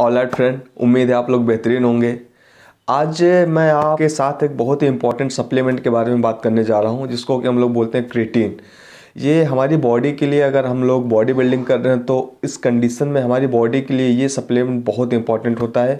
All at friend उम्मीद है आप लोग बेहतरीन होंगे आज मैं आपके साथ एक बहुत ही इंपॉर्टेंट सप्लीमेंट के बारे में बात करने जा रहा हूँ जिसको कि हम लोग बोलते हैं क्रिटीन ये हमारी बॉडी के लिए अगर हम लोग बॉडी बिल्डिंग कर रहे हैं तो इस कंडीशन में हमारी बॉडी के लिए ये सप्लीमेंट बहुत इंपॉर्टेंट होता है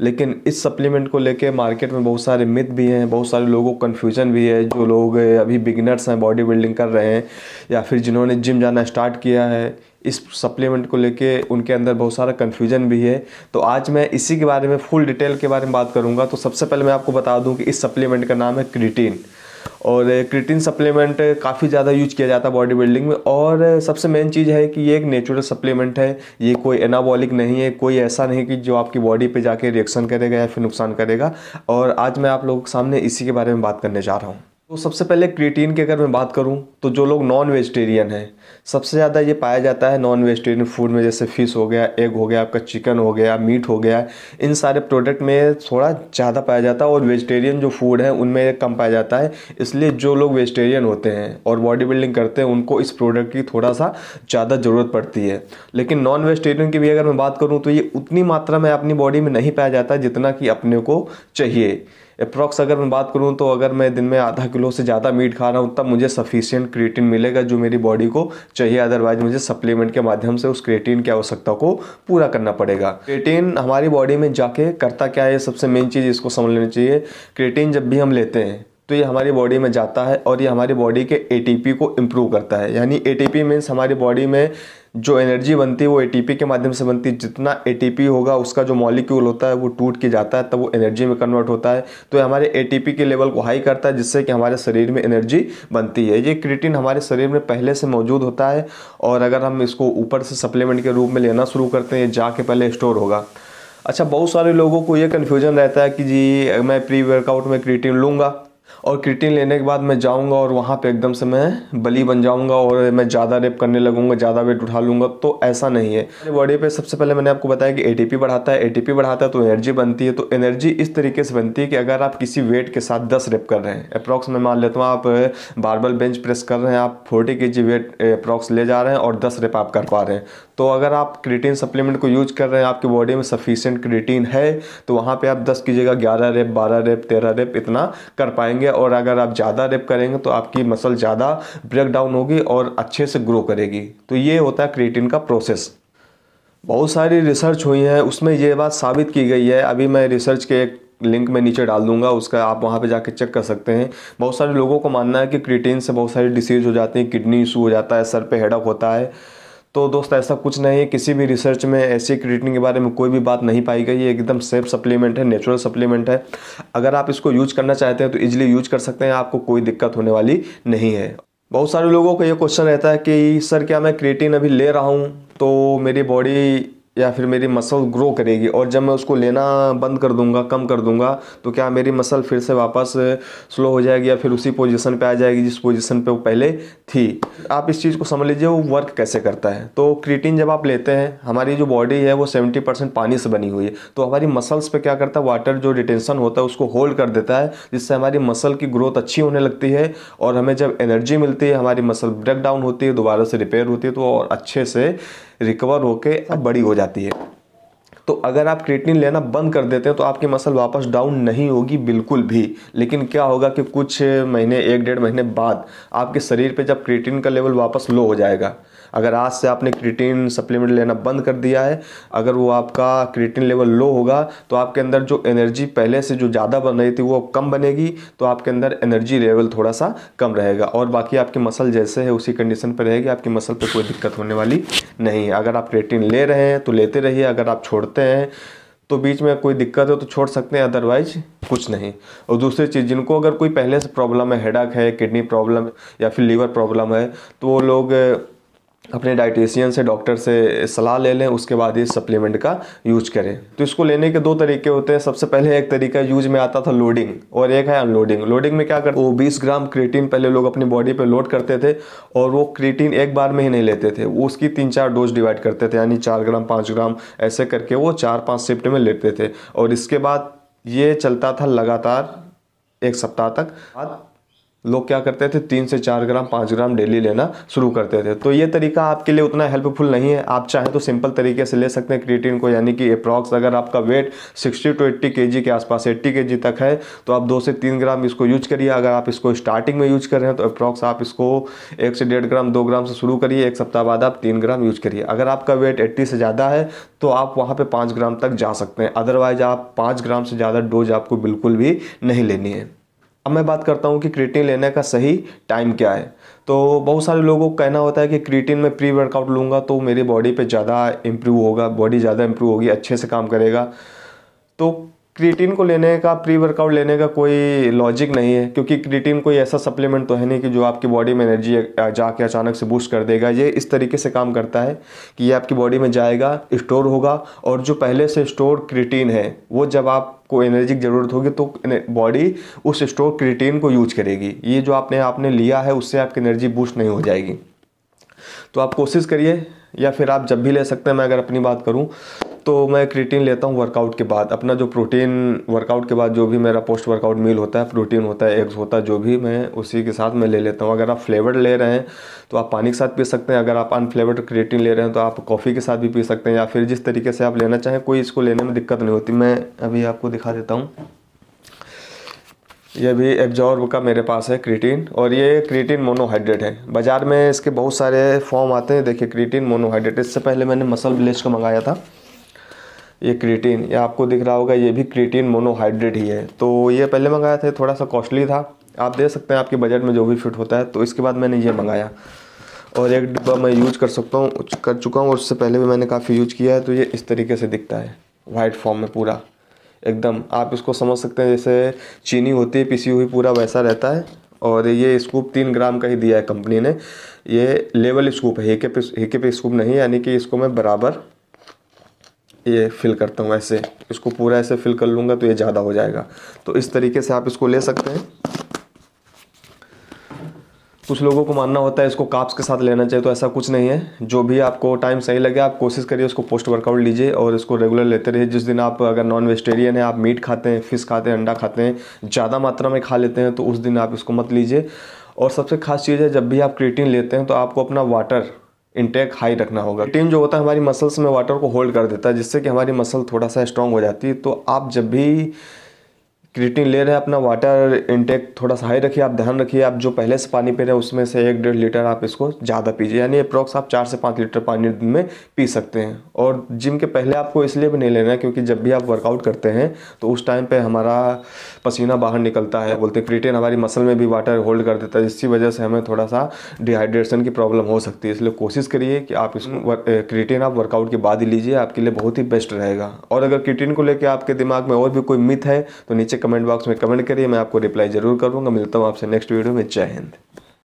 लेकिन इस सप्लीमेंट को लेके मार्केट में बहुत सारे मिथ भी हैं बहुत सारे लोगों को कन्फ्यूजन भी है जो लोग अभी बिगिनर्स हैं बॉडी बिल्डिंग कर रहे हैं या फिर जिन्होंने जिम जाना स्टार्ट किया है इस सप्लीमेंट को लेके उनके अंदर बहुत सारा कन्फ्यूजन भी है तो आज मैं इसी के बारे में फुल डिटेल के बारे में बात करूँगा तो सबसे पहले मैं आपको बता दूँ कि इस सप्लीमेंट का नाम है क्रिटीन और क्रिटीन सप्लीमेंट काफ़ी ज़्यादा यूज किया जाता है बॉडी बिल्डिंग में और सबसे मेन चीज़ है कि ये एक नेचुरल सप्लीमेंट है ये कोई एनाबॉलिक नहीं है कोई ऐसा नहीं कि जो आपकी बॉडी पे जाके रिएक्शन करेगा या फिर नुकसान करेगा और आज मैं आप लोगों के सामने इसी के बारे में बात करने जा रहा हूँ तो सबसे पहले क्रिटीन की अगर मैं बात करूँ तो जो लोग नॉन वेजिटेरियन हैं सबसे ज़्यादा ये पाया जाता है नॉन वेजिटेरियन फूड में जैसे फ़िश हो गया एग हो गया आपका चिकन हो गया मीट हो गया इन सारे प्रोडक्ट में थोड़ा ज़्यादा पाया जाता है और वेजिटेरियन जो फूड है उनमें कम पाया जाता है इसलिए जो लोग वेजिटेरियन होते हैं और बॉडी बिल्डिंग करते हैं उनको इस प्रोडक्ट की थोड़ा सा ज़्यादा ज़रूरत पड़ती है लेकिन नॉन वेजिटेरियन की भी अगर मैं बात करूँ तो ये उतनी मात्रा में अपनी बॉडी में नहीं पाया जाता जितना कि अपने को चाहिए अप्रॉक्स अगर मैं बात करूँ तो अगर मैं दिन में आधा किलो से ज़्यादा मीट खा रहा हूँ तब मुझे सफिशियंट क्रिएटिन मिलेगा जो मेरी बॉडी को चाहिए अदरवाइज मुझे सप्लीमेंट के माध्यम से उस क्रिएटिन की आवश्यकता को पूरा करना पड़ेगा क्रिएटिन हमारी बॉडी में जाके करता क्या है सबसे मेन चीज़ इसको समझ लेनी चाहिए क्रिएटिन जब भी हम लेते हैं तो ये हमारी बॉडी में जाता है और ये हमारी बॉडी के एटीपी को इम्प्रूव करता है यानी एटीपी मीन्स हमारी बॉडी में जो एनर्जी बनती है वो एटीपी के माध्यम से बनती है जितना एटीपी होगा उसका जो मॉलिक्यूल होता है वो टूट के जाता है तब वो एनर्जी में कन्वर्ट होता है तो ये हमारे एटीपी के लेवल को हाई करता है जिससे कि हमारे शरीर में एनर्जी बनती है ये क्रिटिन हमारे शरीर में पहले से मौजूद होता है और अगर हम इसको ऊपर से सप्लीमेंट के रूप में लेना शुरू करते हैं जाके पहले स्टोर होगा अच्छा बहुत सारे लोगों को ये कन्फ्यूज़न रहता है कि जी मैं प्री वर्कआउट में क्रिटिन लूँगा और क्रिटिन लेने के बाद मैं जाऊँगा और वहाँ पर एकदम से मैं बली बन जाऊँगा और मैं ज़्यादा रेप करने लगूंगा ज़्यादा वेट उठा लूँगा तो ऐसा नहीं है बॉडी पर सबसे पहले मैंने आपको बताया कि ए बढ़ाता है ए बढ़ाता है तो एनर्जी बनती है तो एनर्जी इस तरीके से बनती है कि अगर आप किसी वेट के साथ दस रेप कर रहे हैं अप्रॉक्स मैं मान लेता हूँ आप बारबल बेंच प्रेस कर रहे हैं आप फोर्टी के जी वेट अप्रॉक्स ले जा रहे हैं और दस रेप आप कर पा रहे हैं तो अगर आप क्रिटीन सप्लीमेंट को यूज कर रहे हैं आपकी बॉडी में सफिशेंट क्रिटीन है तो वहाँ पर आप दस कीजिएगा ग्यारह रेप बारह रेप तेरह रेप इतना कर पाएंगे और अगर आप ज़्यादा रेप करेंगे तो आपकी मसल ज़्यादा ब्रेक डाउन होगी और अच्छे से ग्रो करेगी तो ये होता है क्रिएटिन का प्रोसेस बहुत सारी रिसर्च हुई है उसमें ये बात साबित की गई है अभी मैं रिसर्च के एक लिंक में नीचे डाल दूंगा उसका आप वहाँ पे जाके चेक कर सकते हैं बहुत सारे लोगों को मानना है कि क्रिटीन से बहुत सारी डिसीज़ हो जाती है किडनी इशू हो जाता है सर पे हेडक होता है तो दोस्त ऐसा कुछ नहीं है किसी भी रिसर्च में ऐसी क्रिएटिन के बारे में कोई भी बात नहीं पाई गई ये एकदम सेफ सप्लीमेंट है नेचुरल सप्लीमेंट है अगर आप इसको यूज करना चाहते हैं तो इजिली यूज कर सकते हैं आपको कोई दिक्कत होने वाली नहीं है बहुत सारे लोगों का ये क्वेश्चन रहता है कि सर क्या मैं क्रिएटिन अभी ले रहा हूँ तो मेरी बॉडी या फिर मेरी मसल ग्रो करेगी और जब मैं उसको लेना बंद कर दूंगा कम कर दूंगा तो क्या मेरी मसल फिर से वापस स्लो हो जाएगी या फिर उसी पोजीशन पे आ जाएगी जिस पोजीशन पे वो पहले थी आप इस चीज़ को समझ लीजिए वो वर्क कैसे करता है तो क्रीटीन जब आप लेते हैं हमारी जो बॉडी है वो सेवेंटी परसेंट पानी से बनी हुई है तो हमारी मसल्स पर क्या करता है वाटर जो डिटेंशन होता है उसको होल्ड कर देता है जिससे हमारी मसल की ग्रोथ अच्छी होने लगती है और हमें जब एनर्जी मिलती है हमारी मसल ब्रेक डाउन होती है दोबारा से रिपेयर होती है तो और अच्छे से रिकवर होके अब बड़ी हो जाती है तो अगर आप क्रिएटिन लेना बंद कर देते हैं तो आपकी मसल वापस डाउन नहीं होगी बिल्कुल भी लेकिन क्या होगा कि कुछ महीने एक डेढ़ महीने बाद आपके शरीर पे जब क्रिएटिन का लेवल वापस लो हो जाएगा अगर आज से आपने क्रिटीन सप्लीमेंट लेना बंद कर दिया है अगर वो आपका क्रिटीन लेवल लो होगा तो आपके अंदर जो एनर्जी पहले से जो ज़्यादा बन रही थी वो कम बनेगी तो आपके अंदर एनर्जी लेवल थोड़ा सा कम रहेगा और बाकी आपकी मसल जैसे है उसी कंडीशन पर रहेगी आपकी मसल पर कोई दिक्कत होने वाली नहीं है अगर आप क्रिटीन ले रहे हैं तो लेते रहिए अगर आप छोड़ते हैं तो बीच में कोई दिक्कत हो तो छोड़ सकते हैं अदरवाइज कुछ नहीं और दूसरी चीज़ जिनको अगर कोई पहले से प्रॉब्लम है हेडक है किडनी प्रॉब्लम या फिर लीवर प्रॉब्लम है तो वो लोग अपने डाइटिशियन से डॉक्टर से सलाह ले लें उसके बाद ये सप्लीमेंट का यूज करें तो इसको लेने के दो तरीके होते हैं सबसे पहले एक तरीका यूज में आता था लोडिंग और एक है अनलोडिंग लोडिंग में क्या करते वो 20 ग्राम क्रिएटिन पहले लोग अपनी बॉडी पे लोड करते थे और वो क्रिएटिन एक बार में ही नहीं लेते थे वो उसकी तीन चार डोज डिवाइड करते थे यानी चार ग्राम पाँच ग्राम ऐसे करके वो चार पाँच शिफ्ट में लेते थे और इसके बाद ये चलता था लगातार एक सप्ताह तक लोग क्या करते थे तीन से चार ग्राम पाँच ग्राम डेली लेना शुरू करते थे तो ये तरीका आपके लिए उतना हेल्पफुल नहीं है आप चाहें तो सिंपल तरीके से ले सकते हैं क्रिएटिन को यानी कि अप्रॉक्स अगर आपका वेट 60 टू 80 के के आसपास 80 के तक है तो आप दो से तीन ग्राम इसको यूज करिए अगर आप इसको स्टार्टिंग में यूज कर रहे हैं तो अप्रॉक्स आप इसको एक से डेढ़ ग्राम दो ग्राम से शुरू करिए एक सप्ताह बाद आप तीन ग्राम यूज करिए अगर आपका वेट एट्टी से ज़्यादा है तो आप वहाँ पर पाँच ग्राम तक जा सकते हैं अदरवाइज आप पाँच ग्राम से ज़्यादा डोज आपको बिल्कुल भी नहीं लेनी है अब मैं बात करता हूँ कि क्रिएटिन लेने का सही टाइम क्या है तो बहुत सारे लोगों को कहना होता है कि क्रिएटिन में प्री वर्कआउट लूँगा तो मेरी बॉडी पे ज़्यादा इम्प्रूव होगा बॉडी ज़्यादा इम्प्रूव होगी अच्छे से काम करेगा तो क्रिएटिन को लेने का प्री वर्कआउट लेने का कोई लॉजिक नहीं है क्योंकि क्रिएटिन कोई ऐसा सप्लीमेंट तो है नहीं कि जो आपकी बॉडी में एनर्जी जाके अचानक से बूस्ट कर देगा ये इस तरीके से काम करता है कि ये आपकी बॉडी में जाएगा स्टोर होगा और जो पहले से स्टोर क्रिएटिन है वो जब आप को एनर्जी की ज़रूरत होगी तो बॉडी उस स्टोर क्रिटीन को यूज करेगी ये जो आपने आपने लिया है उससे आपकी एनर्जी बूस्ट नहीं हो जाएगी तो आप कोशिश करिए या फिर आप जब भी ले सकते हैं मैं अगर अपनी बात करूं तो मैं क्रिटीन लेता हूँ वर्कआउट के बाद अपना जो प्रोटीन वर्कआउट के बाद जो भी मेरा पोस्ट वर्कआउट मील होता है प्रोटीन होता है एग्स होता है जो भी मैं उसी के साथ मैं ले लेता हूँ अगर आप फ्लेवर्ड ले रहे हैं तो आप पानी के साथ पी सकते हैं अगर आप अनफ्लेवर्ड क्रिएटिन ले रहे हैं तो आप कॉफ़ी के साथ भी पी सकते हैं या फिर जिस तरीके से आप लेना चाहें कोई इसको लेने में दिक्कत नहीं होती मैं अभी आपको दिखा देता हूँ ये भी एब्जॉर्ब का मेरे पास है क्रिटीन और ये क्रिटीन मोनोहाइड्रेट है बाज़ार में इसके बहुत सारे फॉर्म आते हैं देखिए क्रिटीन मोनोहाइड्रेट इससे पहले मैंने मसल ब्लेच का मंगाया था ये क्रीटीन ये आपको दिख रहा होगा ये भी क्रीटीन मोनोहाइड्रेट ही है तो ये पहले मंगाया था थोड़ा सा कॉस्टली था आप दे सकते हैं आपके बजट में जो भी फिट होता है तो इसके बाद मैंने ये मंगाया और एक डिब्बा मैं यूज कर सकता हूँ कर चुका हूँ और उससे पहले भी मैंने काफ़ी यूज किया है तो ये इस तरीके से दिखता है वाइट फॉर्म में पूरा एकदम आप इसको समझ सकते हैं जैसे चीनी होती है पिसी हुई पूरा वैसा रहता है और ये स्कूप तीन ग्राम का ही दिया है कंपनी ने ये लेवल स्कूप है हिके पे पे स्कूप नहीं यानी कि इसको मैं बराबर ये फिल करता हूँ ऐसे इसको पूरा ऐसे फिल कर लूँगा तो ये ज़्यादा हो जाएगा तो इस तरीके से आप इसको ले सकते हैं कुछ लोगों को मानना होता है इसको काप्स के साथ लेना चाहिए तो ऐसा कुछ नहीं है जो भी आपको टाइम सही लगे आप कोशिश करिए उसको पोस्ट वर्कआउट लीजिए और इसको रेगुलर लेते रहिए जिस दिन आप अगर नॉन वेजिटेरियन है आप मीट खाते हैं फिश खाते हैं अंडा खाते हैं ज़्यादा मात्रा में खा लेते हैं तो उस दिन आप इसको मत लीजिए और सबसे खास चीज़ है जब भी आप क्रिएटिन लेते हैं तो आपको अपना वाटर इंटेक हाई रखना होगा टीम जो होता है हमारी मसल्स में वाटर को होल्ड कर देता है जिससे कि हमारी मसल थोड़ा सा स्ट्रांग हो जाती है तो आप जब भी क्रिटिन ले रहे हैं अपना वाटर इंटेक थोड़ा सा हाई रखिए आप ध्यान रखिए आप जो पहले से पानी पी रहे हैं उसमें से एक डेढ़ लीटर आप इसको ज़्यादा पीजिए यानी अप्रॉक्स आप चार से पाँच लीटर पानी दिन में पी सकते हैं और जिम के पहले आपको इसलिए भी नहीं लेना है क्योंकि जब भी आप वर्कआउट करते हैं तो उस टाइम पर हमारा पसीना बाहर निकलता है बोलते हैं क्रिएटिन हमारी मसल में भी वाटर होल्ड कर देता है जिसकी वजह से हमें थोड़ा सा डिहाइड्रेशन की प्रॉब्लम हो सकती है इसलिए कोशिश करिए कि आप इसको क्रिटिन हम्म। आप वर्कआउट के बाद ही लीजिए आपके लिए बहुत ही बेस्ट रहेगा और अगर क्रिटिन को लेकर आपके दिमाग में और भी कोई मिथ है तो नीचे कमेंट बॉक्स में कमेंट करिए मैं आपको रिप्लाई ज़रूर करूँगा मिलता हूँ आपसे नेक्स्ट वीडियो में जय हिंद